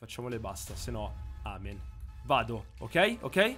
Facciamole basta, se no, amen. Vado, ok? Ok?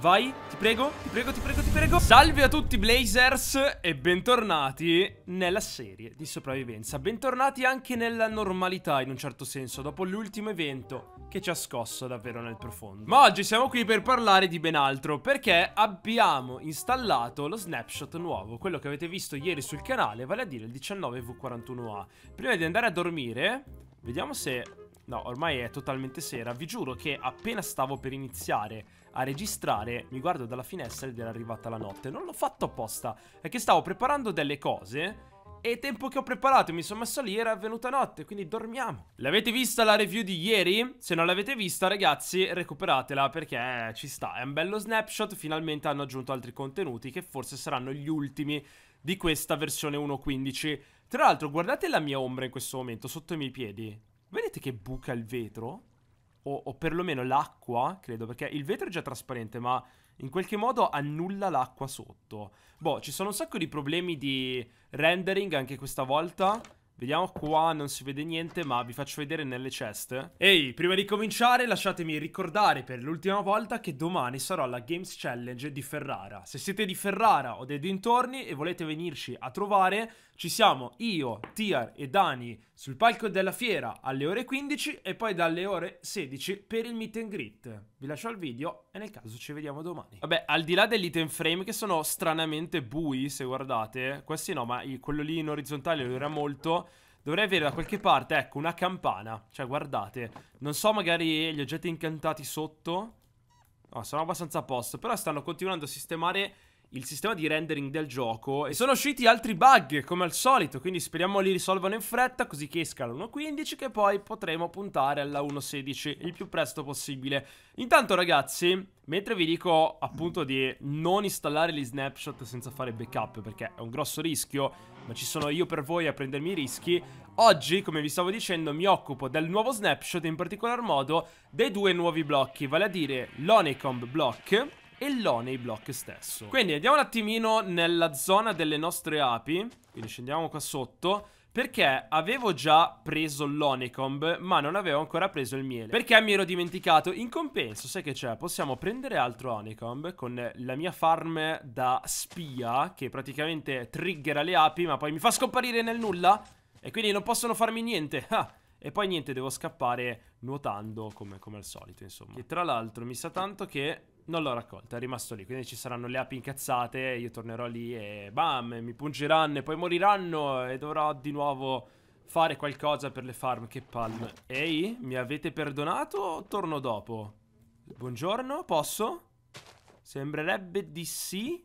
Vai, ti prego, ti prego, ti prego, ti prego. Salve a tutti Blazers e bentornati nella serie di sopravvivenza. Bentornati anche nella normalità in un certo senso, dopo l'ultimo evento che ci ha scosso davvero nel profondo. Ma oggi siamo qui per parlare di ben altro, perché abbiamo installato lo snapshot nuovo, quello che avete visto ieri sul canale, vale a dire il 19V41A. Prima di andare a dormire, vediamo se No, ormai è totalmente sera. Vi giuro che appena stavo per iniziare a registrare, mi guardo dalla finestra ed era arrivata la notte. Non l'ho fatto apposta, è che stavo preparando delle cose... E tempo che ho preparato, mi sono messo lì, era venuta notte, quindi dormiamo. L'avete vista la review di ieri? Se non l'avete vista, ragazzi, recuperatela perché eh, ci sta. È un bello snapshot, finalmente hanno aggiunto altri contenuti che forse saranno gli ultimi di questa versione 1.15. Tra l'altro, guardate la mia ombra in questo momento, sotto i miei piedi. Vedete che buca il vetro? O, o perlomeno l'acqua, credo, perché il vetro è già trasparente, ma in qualche modo annulla l'acqua sotto. Boh, ci sono un sacco di problemi di rendering anche questa volta. Vediamo qua, non si vede niente, ma vi faccio vedere nelle ceste. Ehi, prima di cominciare lasciatemi ricordare per l'ultima volta che domani sarò alla Games Challenge di Ferrara. Se siete di Ferrara o dei dintorni e volete venirci a trovare, ci siamo io, Tiar e Dani sul palco della fiera alle ore 15 e poi dalle ore 16 per il meet and greet. Vi lascio il video e nel caso ci vediamo domani. Vabbè, al di là dell'item frame che sono stranamente bui, se guardate, questi no, ma quello lì in orizzontale lo era molto. Dovrei avere da qualche parte, ecco, una campana. Cioè, guardate, non so magari gli oggetti incantati sotto. No, sono abbastanza a posto, però stanno continuando a sistemare il sistema di rendering del gioco e sono usciti altri bug come al solito, quindi speriamo li risolvano in fretta così che esca la 1.15 che poi potremo puntare alla 1.16 il più presto possibile. Intanto ragazzi, mentre vi dico appunto di non installare gli snapshot senza fare backup perché è un grosso rischio, ma ci sono io per voi a prendermi i rischi, oggi come vi stavo dicendo mi occupo del nuovo snapshot in particolar modo dei due nuovi blocchi, vale a dire l'Onecomb Block e l'ho nei block stesso. Quindi andiamo un attimino nella zona delle nostre api, quindi scendiamo qua sotto. Perché avevo già preso l'Onecomb, ma non avevo ancora preso il miele. Perché mi ero dimenticato? In compenso, sai che c'è? Possiamo prendere altro Onecomb con la mia farm da spia, che praticamente triggera le api, ma poi mi fa scomparire nel nulla. E quindi non possono farmi niente. Ah, e poi niente, devo scappare nuotando come, come, al solito, insomma. Che tra l'altro mi sa tanto che non l'ho raccolta, è rimasto lì. Quindi ci saranno le api incazzate, io tornerò lì e bam, mi pungeranno e poi moriranno e dovrò di nuovo fare qualcosa per le farm. Che palle. Ehi, mi avete perdonato o torno dopo? Buongiorno, posso? Sembrerebbe di sì.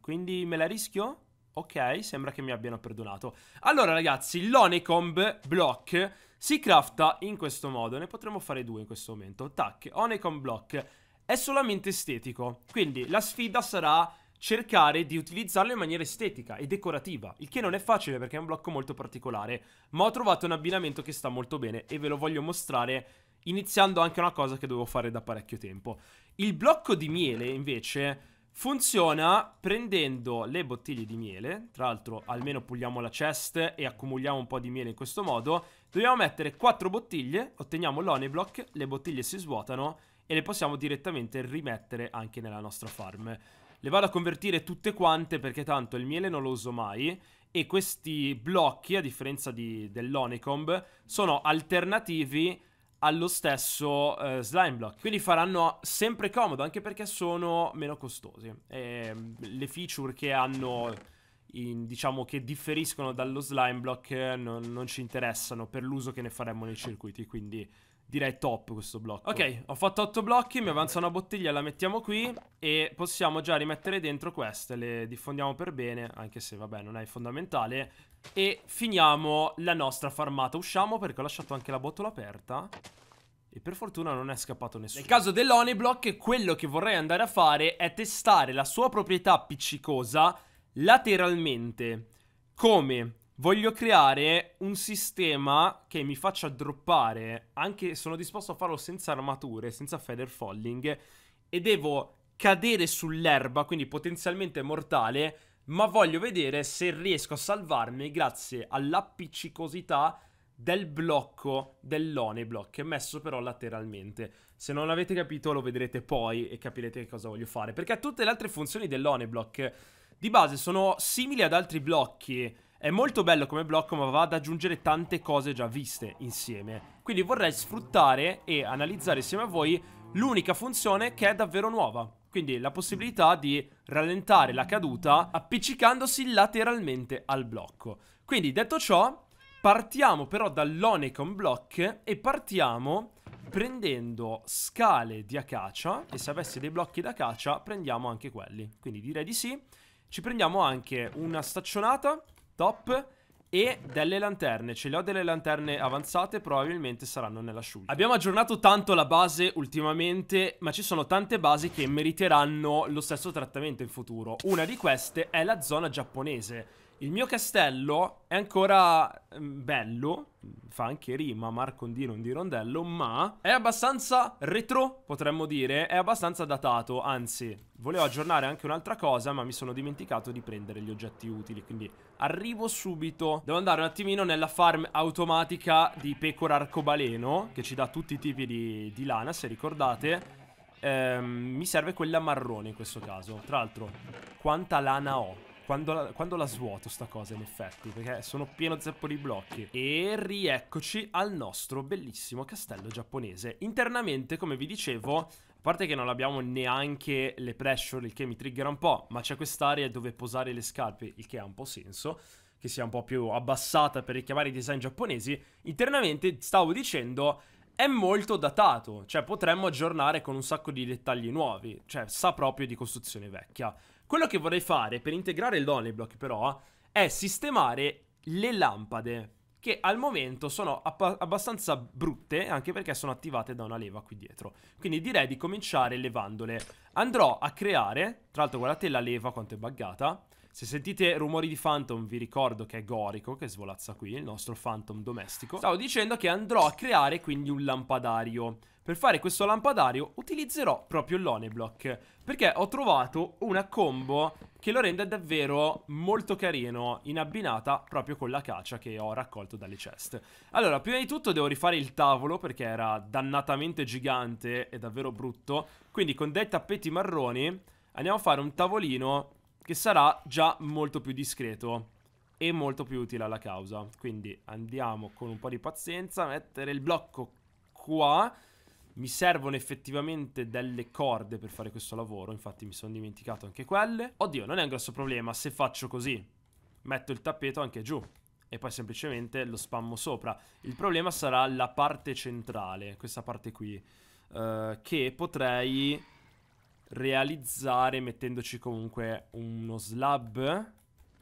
Quindi me la rischio? Ok, sembra che mi abbiano perdonato. Allora ragazzi, l'Onecomb Block si crafta in questo modo. Ne potremmo fare due in questo momento. Tac, Onecomb Block è solamente estetico. Quindi la sfida sarà cercare di utilizzarlo in maniera estetica e decorativa, il che non è facile perché è un blocco molto particolare, ma ho trovato un abbinamento che sta molto bene e ve lo voglio mostrare iniziando anche una cosa che dovevo fare da parecchio tempo. Il blocco di miele invece funziona prendendo le bottiglie di miele, tra l'altro almeno puliamo la chest e accumuliamo un po' di miele in questo modo, dobbiamo mettere 4 bottiglie, otteniamo l'honey block, le bottiglie si svuotano e le possiamo direttamente rimettere anche nella nostra farm. Le vado a convertire tutte quante perché tanto il miele non lo uso mai e questi blocchi, a differenza di, dell'Onecomb, sono alternativi allo stesso eh, slime block. Quindi faranno sempre comodo, anche perché sono meno costosi. E, ehm, le feature che hanno, in, diciamo, che differiscono dallo slime block eh, non, non ci interessano per l'uso che ne faremmo nei circuiti, quindi direi top questo blocco. Ok, ho fatto 8 blocchi, mi avanza una bottiglia, la mettiamo qui e possiamo già rimettere dentro queste, le diffondiamo per bene, anche se vabbè non è fondamentale. E finiamo la nostra farmata, usciamo perché ho lasciato anche la botola aperta. E per fortuna non è scappato nessuno. Nel caso dell'Oniblock, quello che vorrei andare a fare è testare la sua proprietà appiccicosa lateralmente. Come? Voglio creare un sistema che mi faccia droppare, anche sono disposto a farlo senza armature, senza feather falling, e devo cadere sull'erba, quindi potenzialmente mortale, ma voglio vedere se riesco a salvarmi grazie all'appiccicosità del blocco dell'oneblock messo però lateralmente. Se non l'avete capito lo vedrete poi e capirete che cosa voglio fare, perché tutte le altre funzioni dell'oneblock di base sono simili ad altri blocchi, è molto bello come blocco, ma va ad aggiungere tante cose già viste insieme. Quindi vorrei sfruttare e analizzare insieme a voi l'unica funzione che è davvero nuova. Quindi la possibilità di rallentare la caduta appiccicandosi lateralmente al blocco. Quindi detto ciò, partiamo però dall'Onecon Block e partiamo prendendo scale di acacia e se avessi dei blocchi da d'acacia prendiamo anche quelli. Quindi direi di sì. Ci prendiamo anche una staccionata Top. E delle lanterne, ce le ho delle lanterne avanzate, probabilmente saranno nella nell'asciuga. Abbiamo aggiornato tanto la base ultimamente, ma ci sono tante basi che meriteranno lo stesso trattamento in futuro. Una di queste è la zona giapponese. Il mio castello è ancora mm, bello, fa anche rima Marcondino di Rondello, ma è abbastanza retro, potremmo dire, è abbastanza datato, anzi, volevo aggiornare anche un'altra cosa, ma mi sono dimenticato di prendere gli oggetti utili, quindi arrivo subito. Devo andare un attimino nella farm automatica di Pecora Arcobaleno, che ci dà tutti i tipi di, di lana, se ricordate. Ehm, mi serve quella marrone in questo caso. Tra l'altro, quanta lana ho? quando la, quando la svuoto sta cosa in effetti, perché sono pieno zeppo di blocchi. E rieccoci al nostro bellissimo castello giapponese. Internamente, come vi dicevo, a parte che non abbiamo neanche le pressure, il che mi triggera un po', ma c'è quest'area dove posare le scarpe, il che ha un po' senso, che sia un po' più abbassata per richiamare i design giapponesi. Internamente, stavo dicendo, è molto datato, cioè potremmo aggiornare con un sacco di dettagli nuovi, cioè sa proprio di costruzione vecchia. Quello che vorrei fare per integrare il Block, però è sistemare le lampade che al momento sono app- abbastanza brutte anche perché sono attivate da una leva qui dietro. Quindi direi di cominciare levandole. Andrò a creare, tra l'altro guardate la leva quanto è buggata. Se sentite rumori di Phantom, vi ricordo che è Gorico che svolazza qui, il nostro Phantom domestico. Stavo dicendo che andrò a creare quindi un lampadario. Per fare questo lampadario utilizzerò proprio l'Oneblock, perché ho trovato una combo che lo rende davvero molto carino, in abbinata proprio con la caccia che ho raccolto dalle chest. Allora, prima di tutto devo rifare il tavolo perché era dannatamente gigante e davvero brutto, quindi con dei tappeti marroni andiamo a fare un tavolino che sarà già molto più discreto e molto più utile alla causa. Quindi andiamo con un po' di pazienza a mettere il blocco qua. Mi servono effettivamente delle corde per fare questo lavoro, infatti mi sono dimenticato anche quelle. Oddio, non è un grosso problema se faccio così. Metto il tappeto anche giù e poi semplicemente lo spammo sopra. Il problema sarà la parte centrale, questa parte qui, eh, che potrei realizzare mettendoci comunque uno slab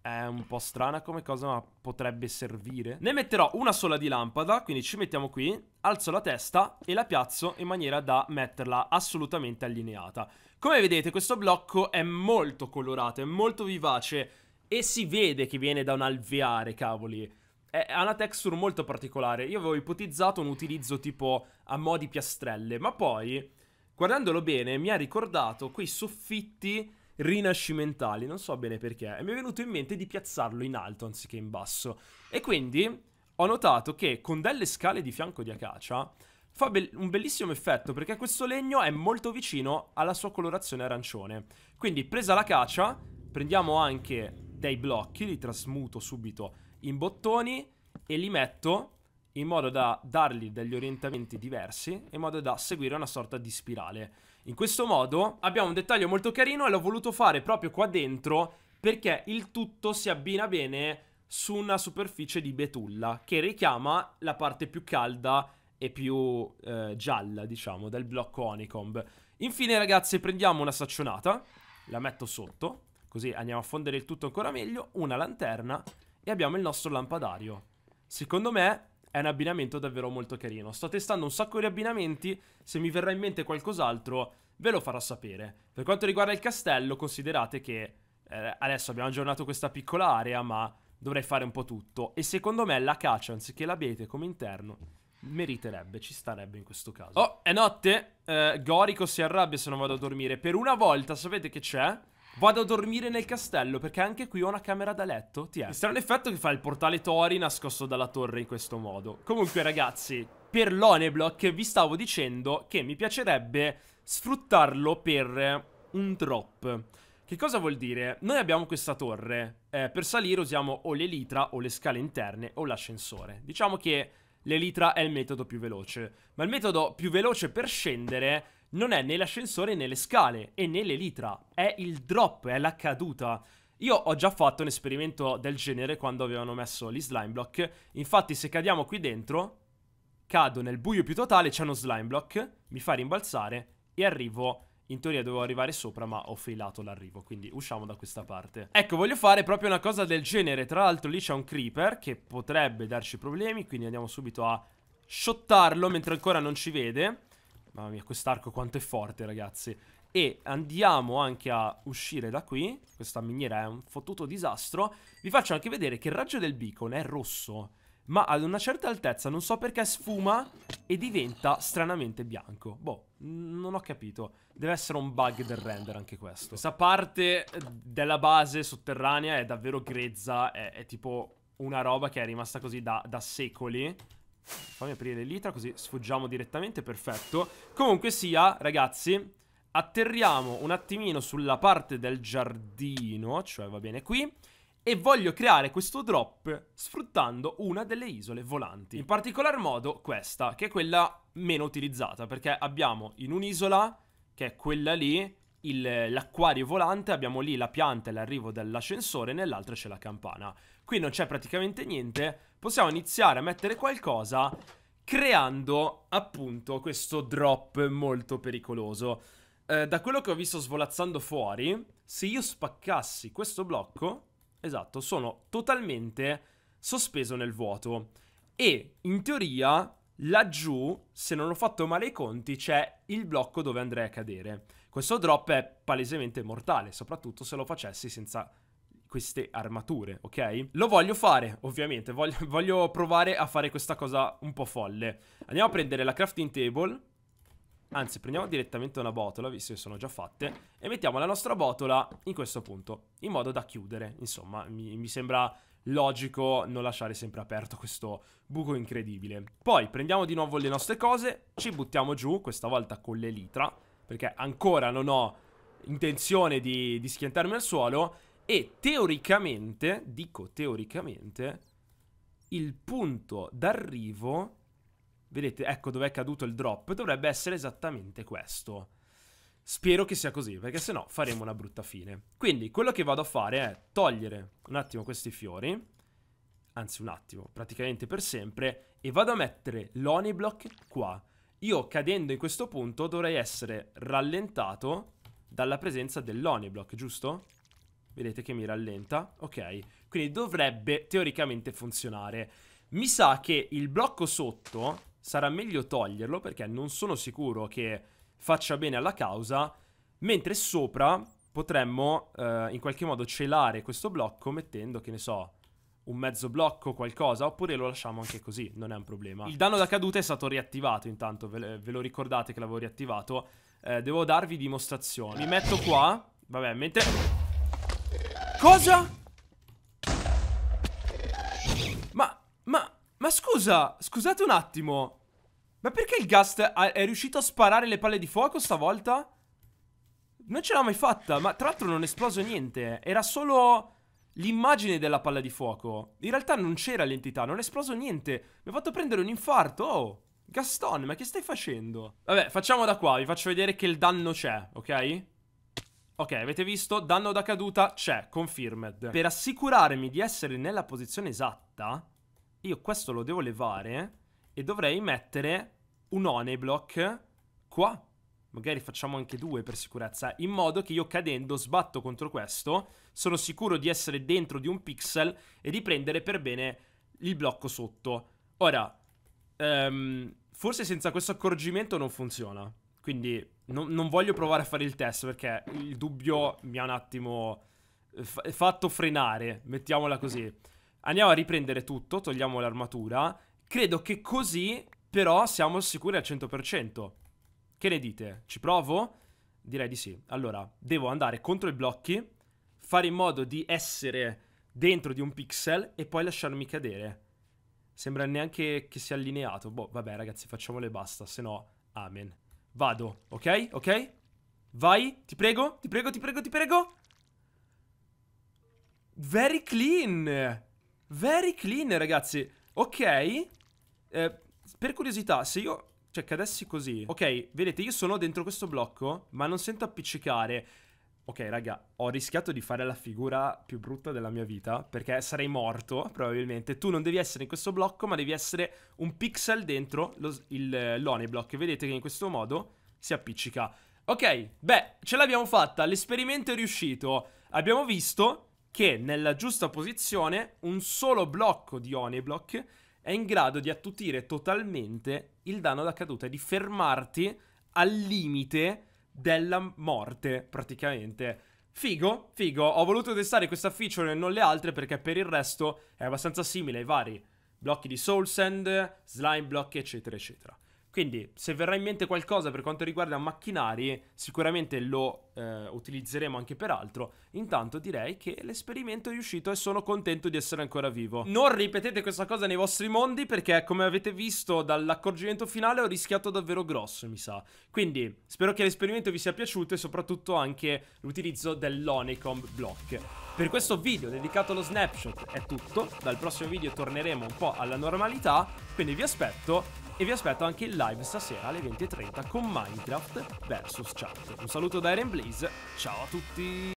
è un po' strana come cosa ma potrebbe servire Ne metterò una sola di lampada quindi ci mettiamo qui Alzo la testa e la piazzo in maniera da metterla assolutamente allineata Come vedete questo blocco è molto colorato, è molto vivace E si vede che viene da un alveare cavoli ha una texture molto particolare Io avevo ipotizzato un utilizzo tipo a mo' di piastrelle ma poi guardandolo bene, mi ha ricordato quei soffitti rinascimentali, non so bene perché, e mi è venuto in mente di piazzarlo in alto anziché in basso. E quindi ho notato che con delle scale di fianco di acacia fa be un bellissimo effetto perché questo legno è molto vicino alla sua colorazione arancione. Quindi presa l'acacia, prendiamo anche dei blocchi, li trasmuto subito in bottoni e li metto in modo da dargli degli orientamenti diversi, in modo da seguire una sorta di spirale. In questo modo abbiamo un dettaglio molto carino e l'ho voluto fare proprio qua dentro perché il tutto si abbina bene su una superficie di betulla che richiama la parte più calda e più eh, gialla, diciamo, del blocco Onicomb. Infine, ragazzi, prendiamo una saccionata, la metto sotto, così andiamo a fondere il tutto ancora meglio, una lanterna e abbiamo il nostro lampadario. Secondo me è un abbinamento davvero molto carino. Sto testando un sacco di abbinamenti, se mi verrà in mente qualcos'altro ve lo farò sapere. Per quanto riguarda il castello, considerate che eh, adesso abbiamo aggiornato questa piccola area, ma dovrei fare un po' tutto. E secondo me la caccia, anziché l'abete come interno, meriterebbe, ci starebbe in questo caso. Oh, è notte, eh, Gorico si arrabbia se non vado a dormire. Per una volta, sapete che c'è? Vado a dormire nel castello perché anche qui ho una camera da letto. Ti è. Strano effetto che fa il portale Tori nascosto dalla torre in questo modo. Comunque ragazzi, per l'Oneblock vi stavo dicendo che mi piacerebbe sfruttarlo per un drop. Che cosa vuol dire? Noi abbiamo questa torre. Eh, per salire usiamo o l'elitra o le scale interne o l'ascensore. Diciamo che l'elitra è il metodo più veloce. Ma il metodo più veloce per scendere non è nell'ascensore né le scale e nell'elitra, è il drop, è la caduta. Io ho già fatto un esperimento del genere quando avevano messo gli slime block, infatti se cadiamo qui dentro, cado nel buio più totale, c'è uno slime block, mi fa rimbalzare e arrivo... In teoria dovevo arrivare sopra ma ho failato l'arrivo Quindi usciamo da questa parte Ecco voglio fare proprio una cosa del genere Tra l'altro lì c'è un creeper che potrebbe darci problemi Quindi andiamo subito a shottarlo mentre ancora non ci vede Mamma mia, quest'arco quanto è forte, ragazzi. E andiamo anche a uscire da qui. Questa miniera è un fottuto disastro. Vi faccio anche vedere che il raggio del beacon è rosso. Ma ad una certa altezza, non so perché, sfuma e diventa stranamente bianco. Boh, non ho capito. Deve essere un bug del render anche questo. Questa parte della base sotterranea è davvero grezza. È, è tipo una roba che è rimasta così da, da secoli. Fammi aprire l'itra così sfuggiamo direttamente, perfetto. Comunque sia, ragazzi, atterriamo un attimino sulla parte del giardino, cioè va bene qui. E voglio creare questo drop sfruttando una delle isole volanti. In particolar modo questa, che è quella meno utilizzata, perché abbiamo in un'isola, che è quella lì, l'acquario volante, abbiamo lì la pianta e l'arrivo dell'ascensore, nell'altra c'è la campana qui non c'è praticamente niente, possiamo iniziare a mettere qualcosa creando appunto questo drop molto pericoloso. Eh, da quello che ho visto svolazzando fuori, se io spaccassi questo blocco, esatto, sono totalmente sospeso nel vuoto. E in teoria laggiù, se non ho fatto male i conti, c'è il blocco dove andrei a cadere. Questo drop è palesemente mortale, soprattutto se lo facessi senza queste armature, ok? Lo voglio fare, ovviamente, voglio, voglio provare a fare questa cosa un po' folle. Andiamo a prendere la crafting table, anzi prendiamo direttamente una botola, visto che sono già fatte, e mettiamo la nostra botola in questo punto, in modo da chiudere, insomma, mi, mi sembra logico non lasciare sempre aperto questo buco incredibile. Poi prendiamo di nuovo le nostre cose, ci buttiamo giù, questa volta con l'elitra, perché ancora non ho intenzione di, di schiantarmi al suolo e teoricamente, dico teoricamente, il punto d'arrivo, vedete, ecco dove è caduto il drop, dovrebbe essere esattamente questo. Spero che sia così, perché se no faremo una brutta fine. Quindi, quello che vado a fare è togliere un attimo questi fiori, anzi un attimo, praticamente per sempre, e vado a mettere l'Oni qua. Io cadendo in questo punto dovrei essere rallentato dalla presenza dell'Oni giusto? Vedete che mi rallenta? Ok, quindi dovrebbe teoricamente funzionare. Mi sa che il blocco sotto sarà meglio toglierlo perché non sono sicuro che faccia bene alla causa, mentre sopra potremmo eh, in qualche modo celare questo blocco mettendo, che ne so, un mezzo blocco, qualcosa, oppure lo lasciamo anche così, non è un problema. Il danno da caduta è stato riattivato intanto, ve, ve lo ricordate che l'avevo riattivato. Eh, devo darvi dimostrazione. Mi metto qua, vabbè, mentre... Cosa? Ma, ma, ma scusa, scusate un attimo Ma perché il Gast è riuscito a sparare le palle di fuoco stavolta? Non ce l'ha mai fatta, ma tra l'altro non è esploso niente Era solo l'immagine della palla di fuoco In realtà non c'era l'entità, non è esploso niente Mi ha fatto prendere un infarto, oh Gaston, ma che stai facendo? Vabbè, facciamo da qua, vi faccio vedere che il danno c'è, ok? Ok, avete visto? Danno da caduta c'è, confirmed. Per assicurarmi di essere nella posizione esatta, io questo lo devo levare e dovrei mettere un honey block qua. Magari facciamo anche due per sicurezza, in modo che io cadendo sbatto contro questo, sono sicuro di essere dentro di un pixel e di prendere per bene il blocco sotto. Ora, um, forse senza questo accorgimento non funziona, quindi non, non, voglio provare a fare il test perché il dubbio mi ha un attimo eh, f- fatto frenare, mettiamola così. Andiamo a riprendere tutto, togliamo l'armatura. Credo che così però siamo sicuri al 100%. Che ne dite? Ci provo? Direi di sì. Allora, devo andare contro i blocchi, fare in modo di essere dentro di un pixel e poi lasciarmi cadere. Sembra neanche che sia allineato. Boh, vabbè ragazzi, facciamole basta, se no, amen. Vado, ok? Ok? Vai, ti prego, ti prego, ti prego, ti prego Very clean Very clean, ragazzi Ok eh, Per curiosità, se io... Cioè, cadessi così Ok, vedete, io sono dentro questo blocco Ma non sento appiccicare ok raga, ho rischiato di fare la figura più brutta della mia vita perché sarei morto probabilmente. Tu non devi essere in questo blocco ma devi essere un pixel dentro block. Vedete che in questo modo si appiccica. Ok, beh, ce l'abbiamo fatta, l'esperimento è riuscito. Abbiamo visto che nella giusta posizione un solo blocco di block è in grado di attutire totalmente il danno da caduta e di fermarti al limite della morte, praticamente. Figo, figo. Ho voluto testare questa feature e non le altre perché per il resto è abbastanza simile ai vari blocchi di Soul Sand, slime block, eccetera, eccetera. Quindi, se verrà in mente qualcosa per quanto riguarda macchinari, sicuramente lo eh, utilizzeremo anche per altro. Intanto direi che l'esperimento è riuscito e sono contento di essere ancora vivo. Non ripetete questa cosa nei vostri mondi perché, come avete visto dall'accorgimento finale, ho rischiato davvero grosso, mi sa. Quindi, spero che l'esperimento vi sia piaciuto e soprattutto anche l'utilizzo dell'Onecomb Block. Per questo video dedicato allo snapshot è tutto, dal prossimo video torneremo un po' alla normalità, quindi vi aspetto e vi aspetto anche in live stasera alle 20.30 con Minecraft vs chat. Un saluto da Eren Blaze, ciao a tutti!